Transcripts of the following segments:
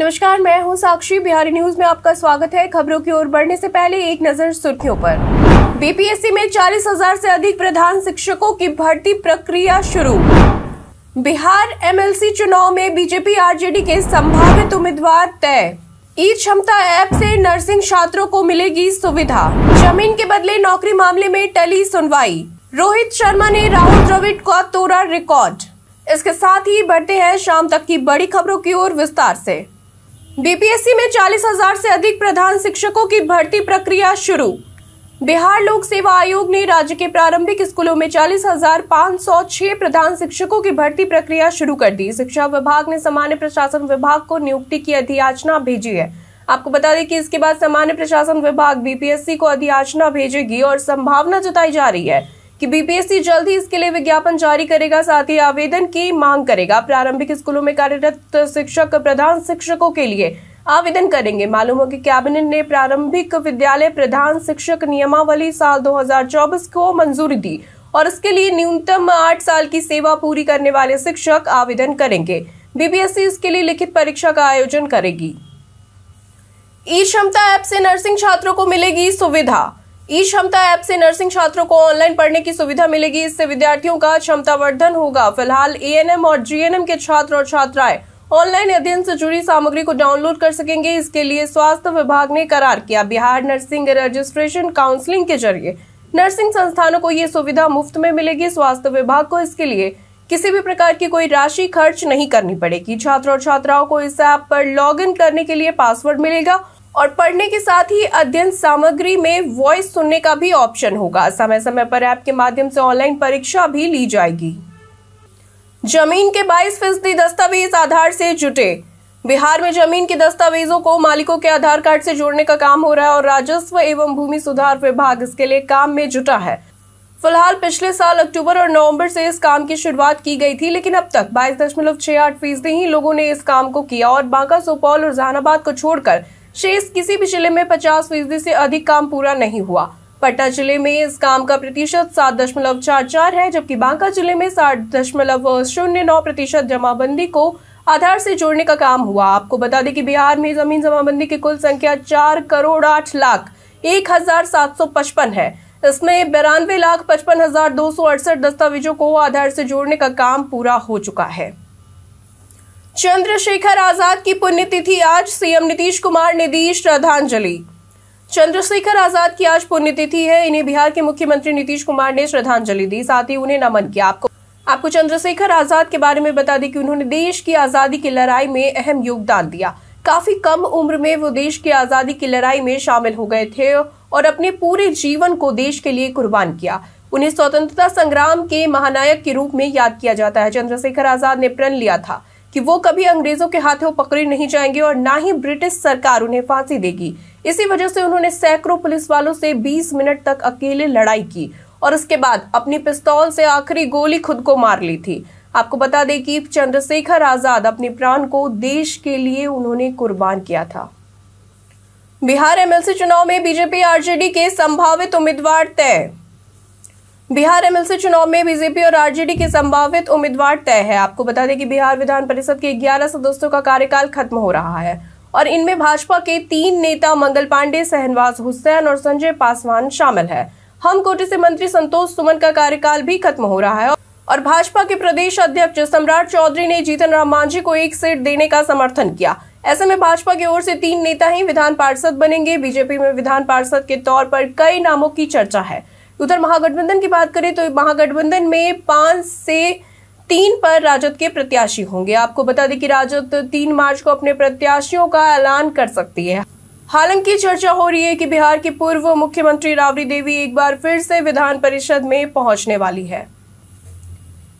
नमस्कार मैं हूं साक्षी बिहारी न्यूज में आपका स्वागत है खबरों की ओर बढ़ने से पहले एक नजर सुर्खियों पर बीपीएससी में चालीस हजार से अधिक प्रधान शिक्षकों की भर्ती प्रक्रिया शुरू बिहार एमएलसी चुनाव में बीजेपी आरजेडी के संभावित उम्मीदवार तय ई क्षमता ऐप से नर्सिंग छात्रों को मिलेगी सुविधा जमीन के बदले नौकरी मामले में टली सुनवाई रोहित शर्मा ने राहुल द्रविड़ का तोड़ा रिकॉर्ड इसके साथ ही बढ़ते हैं शाम तक की बड़ी खबरों की ओर विस्तार से बीपीएससी में चालीस हजार से अधिक प्रधान शिक्षकों की भर्ती प्रक्रिया शुरू बिहार लोक सेवा आयोग ने राज्य के प्रारंभिक स्कूलों में चालीस हजार पाँच सौ छह प्रधान शिक्षकों की भर्ती प्रक्रिया शुरू कर दी शिक्षा विभाग ने सामान्य प्रशासन विभाग को नियुक्ति की अधियाचना भेजी है आपको बता दें कि इसके बाद सामान्य प्रशासन विभाग बीपीएससी को अधियाचना भेजेगी और संभावना जताई जा रही है कि बीपीएससी जल्द ही इसके लिए विज्ञापन जारी करेगा साथ ही आवेदन की मांग करेगा प्रारंभिक स्कूलों में कार्यरत शिक्षक प्रधान शिक्षकों के लिए आवेदन करेंगे मालूम हो कि कैबिनेट ने प्रारंभिक विद्यालय प्रधान शिक्षक नियमावली साल 2024 को मंजूरी दी और इसके लिए न्यूनतम आठ साल की सेवा पूरी करने वाले शिक्षक आवेदन करेंगे बीपीएससी इसके लिए लिखित परीक्षा का आयोजन करेगी ई क्षमता ऐप से नर्सिंग छात्रों को मिलेगी सुविधा ई क्षमता ऐप से नर्सिंग छात्रों को ऑनलाइन पढ़ने की सुविधा मिलेगी इससे विद्यार्थियों का क्षमतावर्धन होगा फिलहाल एएनएम और जीएनएम के छात्र और छात्राएं ऑनलाइन अध्ययन से जुड़ी सामग्री को डाउनलोड कर सकेंगे इसके लिए स्वास्थ्य विभाग ने करार किया बिहार नर्सिंग रजिस्ट्रेशन काउंसिलिंग के जरिए नर्सिंग संस्थानों को ये सुविधा मुफ्त में मिलेगी स्वास्थ्य विभाग को इसके लिए किसी भी प्रकार की कोई राशि खर्च नहीं करनी पड़ेगी छात्र और छात्राओं को इस ऐप पर लॉग करने के लिए पासवर्ड मिलेगा और पढ़ने के साथ ही अध्ययन सामग्री में वॉइस सुनने का भी ऑप्शन होगा समय समय पर ऐप के माध्यम से ऑनलाइन परीक्षा भी ली जाएगी जमीन के बाईस फीसदी दस्तावेज आधार से जुटे बिहार में जमीन के दस्तावेजों को मालिकों के आधार कार्ड से जोड़ने का काम हो रहा है और राजस्व एवं भूमि सुधार विभाग इसके लिए काम में जुटा है फिलहाल पिछले साल अक्टूबर और नवंबर से इस काम की शुरुआत की गई थी लेकिन अब तक बाईस दशमलव छह आठ फीसदी ही लोगों ने इस काम को किया और बांका सुपौल और जहानाबाद को छोड़कर शेष किसी भी जिले में पचास फीसदी से अधिक काम पूरा नहीं हुआ पटना जिले में इस काम का प्रतिशत सात दशमलव चार चार है जबकि बांका जिले में सात दशमलव शून्य नौ प्रतिशत जमाबंदी को आधार से जोड़ने का काम हुआ आपको बता दें कि बिहार में जमीन जमाबंदी की कुल संख्या चार करोड़ आठ लाख एक हजार सात सौ पचपन है इसमें बिरानवे लाख पचपन हजार दो सौ अड़सठ दस्तावेजों को आधार से जोड़ने का काम पूरा हो चुका है चंद्रशेखर आजाद की पुण्यतिथि आज सीएम नीतीश कुमार ने दी श्रद्धांजलि चंद्रशेखर आजाद की आज पुण्यतिथि है इन्हें बिहार के मुख्यमंत्री नीतीश कुमार ने श्रद्धांजलि दी साथ ही उन्हें नमन किया आपको आपको चंद्रशेखर आजाद के बारे में बता दें कि उन्होंने देश की आजादी की लड़ाई में अहम योगदान दिया काफी कम उम्र में वो देश की आजादी की लड़ाई में शामिल हो गए थे और अपने पूरे जीवन को देश के लिए कुर्बान किया उन्हें स्वतंत्रता संग्राम के महानायक के रूप में याद किया जाता है चंद्रशेखर आजाद ने प्रण लिया था कि वो कभी अंग्रेजों के हाथों पकड़े नहीं जाएंगे और ना ही ब्रिटिश सरकार उन्हें फांसी देगी इसी वजह से उन्होंने सैकड़ों पुलिस वालों से 20 मिनट तक अकेले लड़ाई की और उसके बाद अपनी पिस्तौल से आखिरी गोली खुद को मार ली थी आपको बता दें कि चंद्रशेखर आजाद अपने प्राण को देश के लिए उन्होंने कुर्बान किया था बिहार एमएलसी चुनाव में बीजेपी आरजेडी के संभावित उम्मीदवार तय बिहार एमएलसी चुनाव में बीजेपी और आरजेडी के संभावित उम्मीदवार तय है आपको बता दें कि बिहार विधान परिषद के 11 सदस्यों का कार्यकाल खत्म हो रहा है और इनमें भाजपा के तीन नेता मंगल पांडे सहनवाज हुसैन और संजय पासवान शामिल है हम कोटे से मंत्री संतोष सुमन का कार्यकाल भी खत्म हो रहा है और भाजपा के प्रदेश अध्यक्ष सम्राट चौधरी ने जीतन राम मांझी को एक सीट देने का समर्थन किया ऐसे में भाजपा की ओर से तीन नेता ही विधान पार्षद बनेंगे बीजेपी में विधान पार्षद के तौर पर कई नामों की चर्चा है उधर महागठबंधन की बात करें तो महागठबंधन में पांच से तीन पर राजद के प्रत्याशी होंगे आपको बता दें कि राजद तीन मार्च को अपने प्रत्याशियों का ऐलान कर सकती है हालांकि चर्चा हो रही है कि बिहार की पूर्व मुख्यमंत्री राबड़ी देवी एक बार फिर से विधान परिषद में पहुंचने वाली है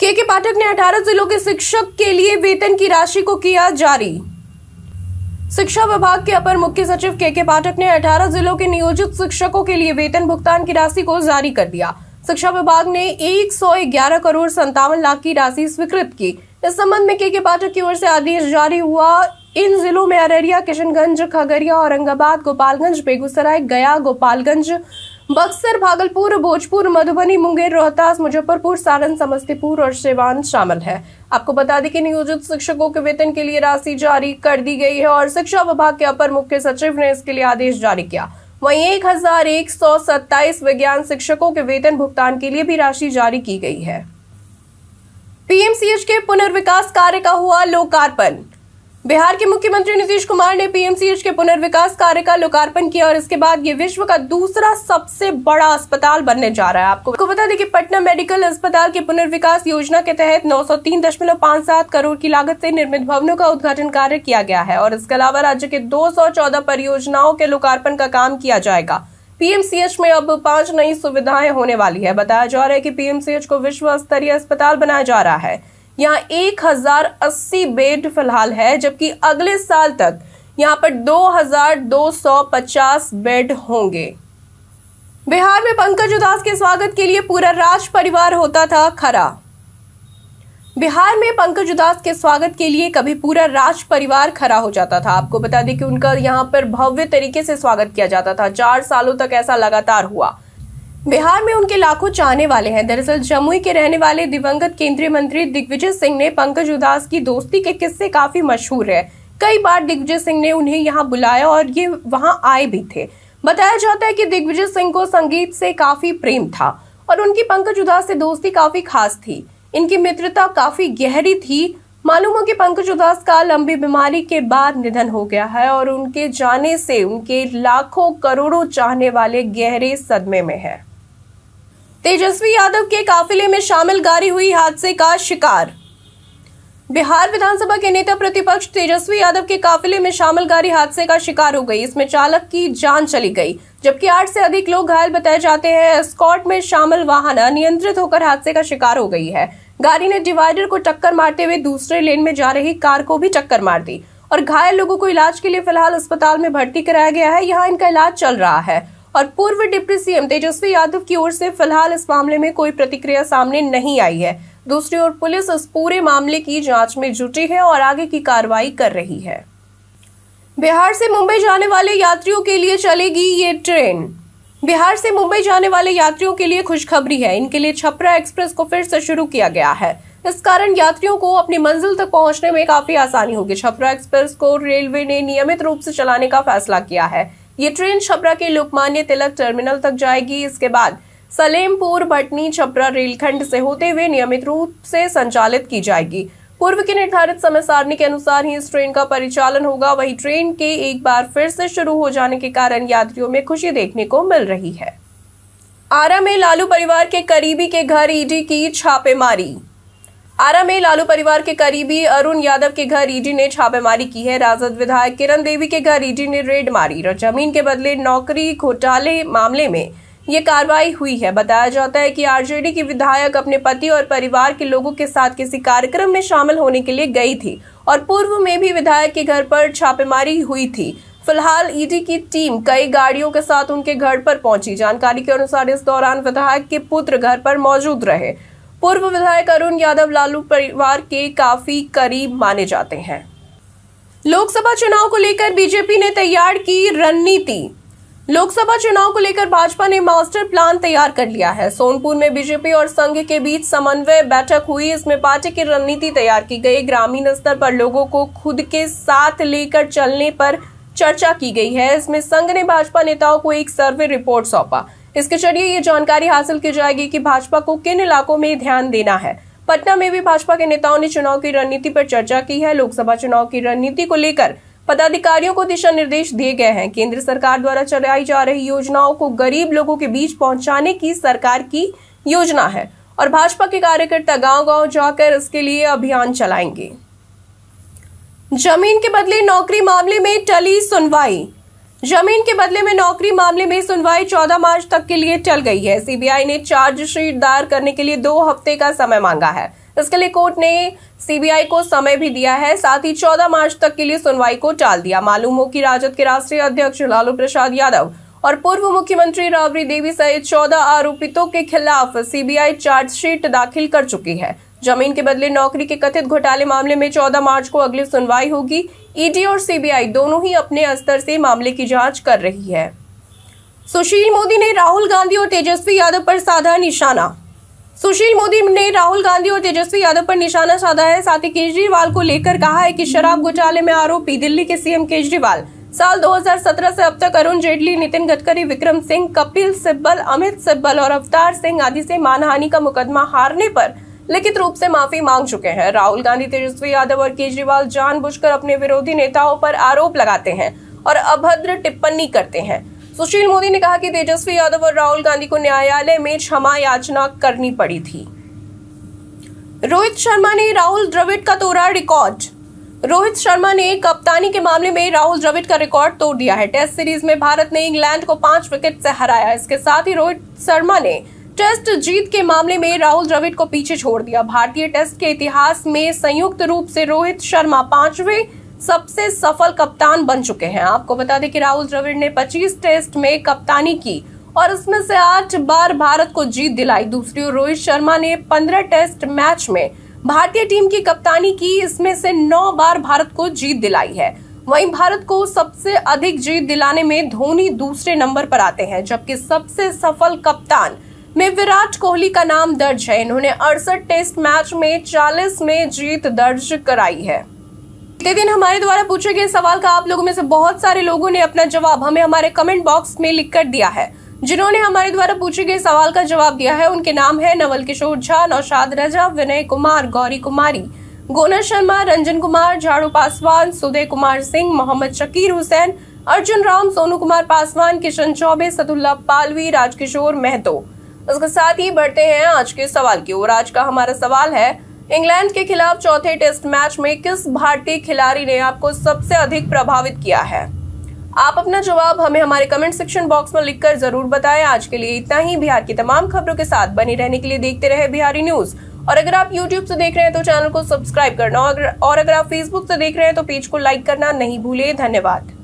के के पाठक ने 18 जिलों के शिक्षक के लिए वेतन की राशि को किया जारी शिक्षा विभाग के अपर मुख्य सचिव के के पाठक ने 18 जिलों के नियोजित शिक्षकों के लिए वेतन भुगतान की राशि को जारी कर दिया शिक्षा विभाग ने एक सौ ग्यारह करोड़ संतावन लाख की राशि स्वीकृत की इस संबंध में के के पाठक की ओर से आदेश जारी हुआ इन जिलों में अररिया किशनगंज खगड़िया औरंगाबाद गोपालगंज बेगूसराय गया गोपालगंज बक्सर भागलपुर भोजपुर मधुबनी मुंगेर रोहतास मुजफ्फरपुर सारण समस्तीपुर और सिवान शामिल है आपको बता दें कि नियोजित शिक्षकों के वेतन के लिए राशि जारी कर दी गई है और शिक्षा विभाग के अपर मुख्य सचिव ने इसके लिए आदेश जारी किया वहीं एक हजार एक सौ सत्ताईस विज्ञान शिक्षकों के वेतन भुगतान के लिए भी राशि जारी की गई है पीएमसीएच के पुनर्विकास कार्य का हुआ लोकार्पण बिहार के मुख्यमंत्री नीतीश कुमार ने पीएमसीएच के पुनर्विकास कार्य का लोकार्पण किया और इसके बाद ये विश्व का दूसरा सबसे बड़ा अस्पताल बनने जा रहा है आपको आपको बता दें कि पटना मेडिकल अस्पताल के पुनर्विकास योजना के तहत नौ करोड़ की लागत से निर्मित भवनों का उद्घाटन कार्य किया गया है और इसके अलावा राज्य के दो परियोजनाओं के लोकार्पण का काम किया जाएगा पीएमसीएच में अब पांच नई सुविधाएं होने वाली है बताया जा रहा है की पीएमसीएच को विश्व स्तरीय अस्पताल बनाया जा रहा है यहाँ एक हजार अस्सी बेड फिलहाल है जबकि अगले साल तक यहाँ पर दो दो सौ पचास बेड होंगे बिहार में पंकज उदास के स्वागत के लिए पूरा राज परिवार होता था खरा बिहार में पंकज उदास के स्वागत के लिए कभी पूरा राज परिवार खड़ा हो जाता था आपको बता दें कि उनका यहाँ पर भव्य तरीके से स्वागत किया जाता था चार सालों तक ऐसा लगातार हुआ बिहार में उनके लाखों चाहने वाले हैं दरअसल जमुई के रहने वाले दिवंगत केंद्रीय मंत्री दिग्विजय सिंह ने पंकज उदास की दोस्ती के किस्से काफी मशहूर है कई बार दिग्विजय सिंह ने उन्हें यहाँ बुलाया और ये वहाँ आए भी थे बताया जाता है कि दिग्विजय सिंह को संगीत से काफी प्रेम था और उनकी पंकज उदास से दोस्ती काफी खास थी इनकी मित्रता काफी गहरी थी मालूम हो कि पंकज उदास का लंबी बीमारी के बाद निधन हो गया है और उनके जाने से उनके लाखों करोड़ों चाहने वाले गहरे सदमे में हैं तेजस्वी यादव के काफिले में शामिल गाड़ी हुई हादसे का शिकार बिहार विधानसभा के नेता प्रतिपक्ष तेजस्वी यादव के काफिले में शामिल गाड़ी हादसे का शिकार हो गई इसमें चालक की जान चली गई जबकि आठ से अधिक लोग घायल बताए जाते हैं स्कॉट में शामिल वाहन अनियंत्रित होकर हादसे का शिकार हो गई है गाड़ी ने डिवाइडर को टक्कर मारते हुए दूसरे लेन में जा रही कार को भी टक्कर मार दी और घायल लोगों को इलाज के लिए फिलहाल अस्पताल में भर्ती कराया गया है यहाँ इनका इलाज चल रहा है और पूर्व डिप्टी सीएम तेजस्वी यादव की ओर से फिलहाल इस मामले में कोई प्रतिक्रिया सामने नहीं आई है दूसरी ओर पुलिस इस पूरे मामले की जांच में जुटी है और आगे की कार्रवाई कर रही है बिहार से मुंबई जाने वाले यात्रियों के लिए चलेगी ये ट्रेन बिहार से मुंबई जाने वाले यात्रियों के लिए खुशखबरी है इनके लिए छपरा एक्सप्रेस को फिर से शुरू किया गया है इस कारण यात्रियों को अपनी मंजिल तक पहुंचने में काफी आसानी होगी छपरा एक्सप्रेस को रेलवे ने नियमित रूप से चलाने का फैसला किया है ये ट्रेन छपरा के लोकमान्य तिलक टर्मिनल तक जाएगी इसके बाद सलेमपुर भटनी छपरा रेलखंड से होते हुए नियमित रूप से संचालित की जाएगी पूर्व के निर्धारित समय सारणी के अनुसार ही इस ट्रेन का परिचालन होगा वही ट्रेन के एक बार फिर से शुरू हो जाने के कारण यात्रियों में खुशी देखने को मिल रही है आरा में लालू परिवार के करीबी के घर ईडी की छापेमारी आरा में लालू परिवार के करीबी अरुण यादव के घर ईडी ने छापेमारी की है राजद विधायक किरण देवी के घर ईडी ने रेड मारी और जमीन के बदले नौकरी घोटाले मामले में ये कार्रवाई हुई है बताया जाता है कि आरजेडी की विधायक अपने पति और परिवार के लोगों के साथ किसी कार्यक्रम में शामिल होने के लिए गई थी और पूर्व में भी विधायक के घर पर छापेमारी हुई थी फिलहाल ईडी की टीम कई गाड़ियों के साथ उनके घर पर पहुंची जानकारी के अनुसार इस दौरान विधायक के पुत्र घर पर मौजूद रहे पूर्व विधायक अरुण यादव लालू परिवार के काफी करीब माने जाते हैं लोकसभा चुनाव को लेकर बीजेपी ने तैयार की रणनीति लोकसभा चुनाव को लेकर भाजपा ने मास्टर प्लान तैयार कर लिया है सोनपुर में बीजेपी और संघ के बीच समन्वय बैठक हुई इसमें पार्टी की रणनीति तैयार की गई ग्रामीण स्तर पर लोगों को खुद के साथ लेकर चलने पर चर्चा की गई है इसमें संघ ने भाजपा नेताओं को एक सर्वे रिपोर्ट सौंपा इसके जरिए ये जानकारी हासिल की जाएगी कि भाजपा को किन इलाकों में ध्यान देना है पटना में भी भाजपा के नेताओं ने चुनाव की रणनीति पर चर्चा की है लोकसभा चुनाव की रणनीति को लेकर पदाधिकारियों को दिशा निर्देश दिए गए हैं केंद्र सरकार द्वारा चलाई जा रही योजनाओं को गरीब लोगों के बीच पहुंचाने की सरकार की योजना है और भाजपा के कार्यकर्ता गांव गांव जाकर इसके लिए अभियान चलाएंगे जमीन के बदले नौकरी मामले में टली सुनवाई जमीन के बदले में नौकरी मामले में सुनवाई 14 मार्च तक के लिए टल गई है सीबीआई ने चार्जशीट दायर करने के लिए दो हफ्ते का समय मांगा है इसके लिए कोर्ट ने सीबीआई को समय भी दिया है साथ ही 14 मार्च तक के लिए सुनवाई को टाल दिया मालूम हो कि राजद के राष्ट्रीय अध्यक्ष लालू प्रसाद यादव और पूर्व मुख्यमंत्री राबड़ी देवी सहित चौदह आरोपितों के खिलाफ सीबीआई चार्जशीट दाखिल कर चुकी है जमीन के बदले नौकरी के कथित घोटाले मामले में 14 मार्च को अगली सुनवाई होगी ईडी और सीबीआई दोनों ही अपने स्तर से मामले की जांच कर रही है सुशील मोदी ने राहुल गांधी और तेजस्वी यादव पर साधा निशाना सुशील मोदी ने राहुल गांधी और तेजस्वी यादव पर निशाना साधा है साथ ही केजरीवाल को लेकर कहा है कि शराब घोटाले में आरोपी दिल्ली के सीएम केजरीवाल साल 2017 से अब तक अरुण जेटली नितिन गडकरी विक्रम सिंह कपिल सिब्बल अमित सिब्बल और अवतार सिंह आदि से मानहानि का मुकदमा हारने पर लिखित रूप से माफी मांग चुके हैं राहुल गांधी तेजस्वी यादव और केजरीवाल जानबूझकर अपने विरोधी नेताओं पर आरोप लगाते हैं और अभद्र टिप्पणी करते हैं सुशील मोदी ने कहा कि तेजस्वी यादव और राहुल गांधी को न्यायालय में क्षमा याचना करनी पड़ी थी रोहित शर्मा ने राहुल द्रविड़ का तोड़ा रिकॉर्ड रोहित शर्मा ने कप्तानी के मामले में राहुल द्रविड़ का रिकॉर्ड तोड़ दिया है टेस्ट सीरीज में भारत ने इंग्लैंड को पांच विकेट से हराया इसके साथ ही रोहित शर्मा ने टेस्ट जीत के मामले में राहुल द्रविड़ को पीछे छोड़ दिया भारतीय टेस्ट के इतिहास में संयुक्त रूप से रोहित शर्मा पांचवे सबसे सफल कप्तान बन चुके हैं आपको बता दें कि राहुल द्रविड़ ने 25 टेस्ट में कप्तानी की और इसमें से आठ बार भारत को जीत दिलाई दूसरी ओर रोहित शर्मा ने 15 टेस्ट मैच में भारतीय टीम की कप्तानी की इसमें से नौ बार भारत को जीत दिलाई है वहीं भारत को सबसे अधिक जीत दिलाने में धोनी दूसरे नंबर पर आते हैं जबकि सबसे सफल कप्तान में विराट कोहली का नाम दर्ज है इन्होंने अड़सठ टेस्ट मैच में 40 में जीत दर्ज कराई है बीते दिन हमारे द्वारा पूछे गए सवाल का आप लोगों में से बहुत सारे लोगों ने अपना जवाब हमें हमारे कमेंट बॉक्स में लिख कर दिया है जिन्होंने हमारे द्वारा पूछे गए सवाल का जवाब दिया है उनके नाम है नवल किशोर झा नौशाद रजा विनय कुमार गौरी कुमारी गोना शर्मा रंजन कुमार झाड़ू पासवान सुदय कुमार सिंह मोहम्मद शकीर हुसैन अर्जुन राम सोनू कुमार पासवान किशन चौबे सतुल्ला पालवी राजकिशोर महतो इसके साथ ही बढ़ते हैं आज के सवाल की ओर आज का हमारा सवाल है इंग्लैंड के खिलाफ चौथे टेस्ट मैच में किस भारतीय खिलाड़ी ने आपको सबसे अधिक प्रभावित किया है आप अपना जवाब हमें हमारे कमेंट सेक्शन बॉक्स में लिखकर जरूर बताएं आज के लिए इतना ही बिहार की तमाम खबरों के साथ बने रहने के लिए देखते रहे बिहारी न्यूज और अगर आप YouTube से देख रहे हैं तो चैनल को सब्सक्राइब करना और अगर आप Facebook से देख रहे हैं तो पेज को लाइक करना नहीं भूले धन्यवाद